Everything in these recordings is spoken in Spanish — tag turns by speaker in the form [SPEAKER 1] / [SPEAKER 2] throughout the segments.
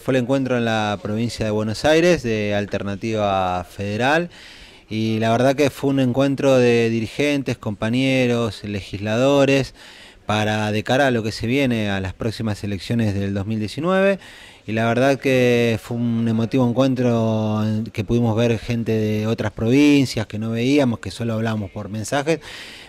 [SPEAKER 1] fue el encuentro en la provincia de Buenos Aires de Alternativa Federal y la verdad que fue un encuentro de dirigentes, compañeros, legisladores para de cara a lo que se viene a las próximas elecciones del 2019 y la verdad que fue un emotivo encuentro que pudimos ver gente de otras provincias que no veíamos, que solo hablábamos por mensajes,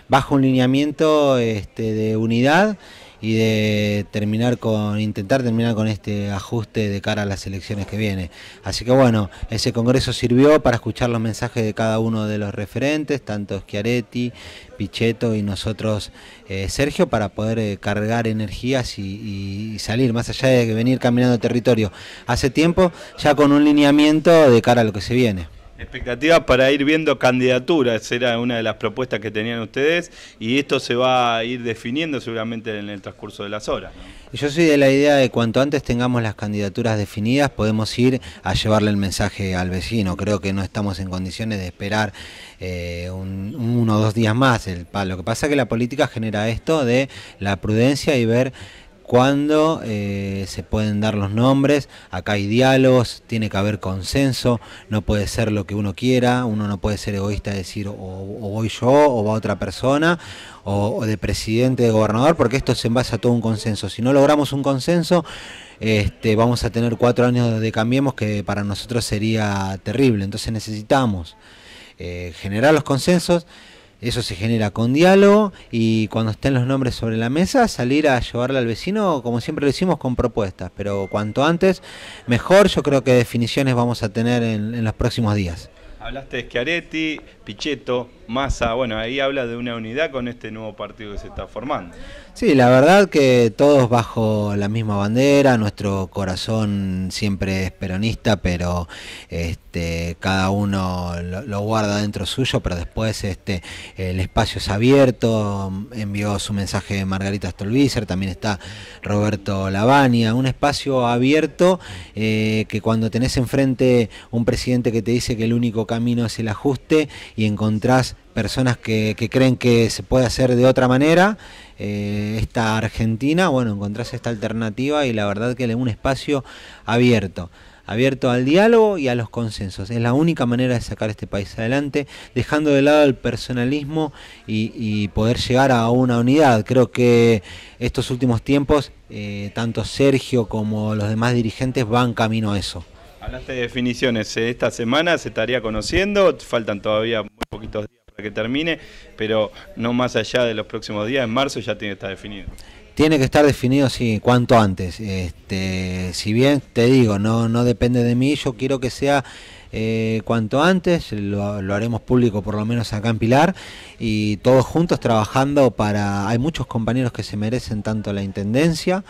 [SPEAKER 1] bajo un lineamiento este, de unidad y de terminar con, intentar terminar con este ajuste de cara a las elecciones que viene. Así que bueno, ese congreso sirvió para escuchar los mensajes de cada uno de los referentes, tanto Schiaretti, Pichetto y nosotros, eh, Sergio, para poder eh, cargar energías y, salir, más allá de venir caminando territorio. Hace tiempo, ya con un lineamiento de cara a lo que se viene.
[SPEAKER 2] Expectativa para ir viendo candidaturas, era una de las propuestas que tenían ustedes y esto se va a ir definiendo seguramente en el transcurso de las horas.
[SPEAKER 1] Yo soy de la idea de cuanto antes tengamos las candidaturas definidas podemos ir a llevarle el mensaje al vecino. Creo que no estamos en condiciones de esperar eh, uno o dos días más. lo que pasa es que la política genera esto de la prudencia y ver cuando eh, se pueden dar los nombres, acá hay diálogos, tiene que haber consenso, no puede ser lo que uno quiera, uno no puede ser egoísta y decir o, voy yo o va otra persona, o, de presidente, de gobernador, porque esto se envasa a todo un consenso. Si no logramos un consenso, este, vamos a tener cuatro años de Cambiemos que para nosotros sería terrible, entonces necesitamos eh, generar los consensos. Eso se genera con diálogo y cuando estén los nombres sobre la mesa, salir a llevarle al vecino, como siempre lo hicimos, con propuestas. Pero cuanto antes, mejor. Yo creo que definiciones vamos a tener en, en los próximos días.
[SPEAKER 2] Hablaste de Schiaretti, Pichetto, Massa, bueno, ahí habla de una unidad con este nuevo partido que se está formando.
[SPEAKER 1] Sí, la verdad que todos bajo la misma bandera, nuestro corazón siempre es peronista, pero este, cada uno lo, guarda dentro suyo, pero después este, el espacio es abierto, envió su mensaje Margarita Stolbizer, también está Roberto Lavagna, un espacio abierto eh, que cuando tenés enfrente un presidente que te dice que el único camino es el ajuste y encontrás personas que, creen que se puede hacer de otra manera, eh, esta Argentina, bueno, encontrás esta alternativa y la verdad que le un espacio abierto, abierto al diálogo y a los consensos. Es la única manera de sacar este país adelante, dejando de lado el personalismo y, poder llegar a una unidad. Creo que estos últimos tiempos, eh, tanto Sergio como los demás dirigentes van camino a eso.
[SPEAKER 2] Hablaste de definiciones, ¿eh? esta semana se estaría conociendo, faltan todavía muy poquitos días que termine, pero no más allá de los próximos días, en marzo ya tiene que estar definido.
[SPEAKER 1] Tiene que estar definido, sí, cuanto antes. Este, si bien te digo, no, no depende de mí, yo quiero que sea eh, cuanto antes, lo, lo, haremos público por lo menos acá en Pilar, y todos juntos trabajando para... Hay muchos compañeros que se merecen tanto la Intendencia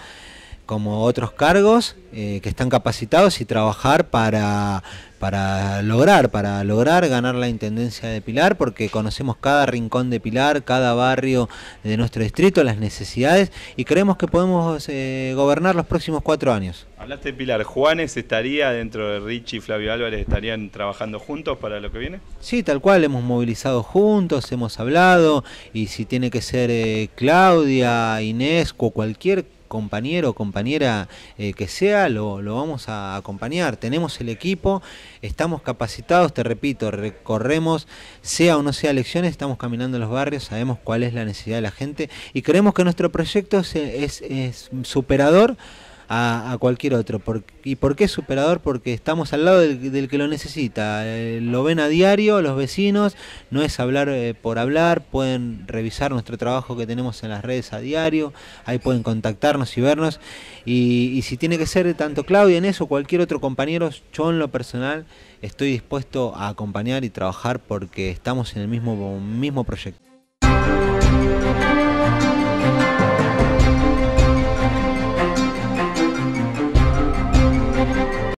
[SPEAKER 1] como otros cargos eh, que están capacitados y trabajar para, para lograr, para lograr ganar la Intendencia de Pilar, porque conocemos cada rincón de Pilar, cada barrio de nuestro distrito, las necesidades y creemos que podemos eh, gobernar los próximos cuatro años.
[SPEAKER 2] Hablaste de Pilar, ¿Juanes estaría dentro de Richie y Flavio Álvarez, estarían trabajando juntos para lo que viene?
[SPEAKER 1] Sí, tal cual, hemos movilizado juntos, hemos hablado y si tiene que ser eh, Claudia, Inés o cualquier compañero o compañera eh, que sea, lo, lo, vamos a acompañar. Tenemos el equipo, estamos capacitados, te repito, recorremos, sea o no sea elecciones, estamos caminando en los barrios, sabemos cuál es la necesidad de la gente y creemos que nuestro proyecto es superador a, cualquier otro. ¿Y por qué superador? Porque estamos al lado del, que lo necesita. Eh, lo ven a diario los vecinos, no es hablar eh, por hablar, pueden revisar nuestro trabajo que tenemos en las redes a diario, ahí pueden contactarnos y vernos. Y, si tiene que ser tanto Claudia en eso, cualquier otro compañero, yo en lo personal estoy dispuesto a acompañar y trabajar porque estamos en el mismo, mismo proyecto.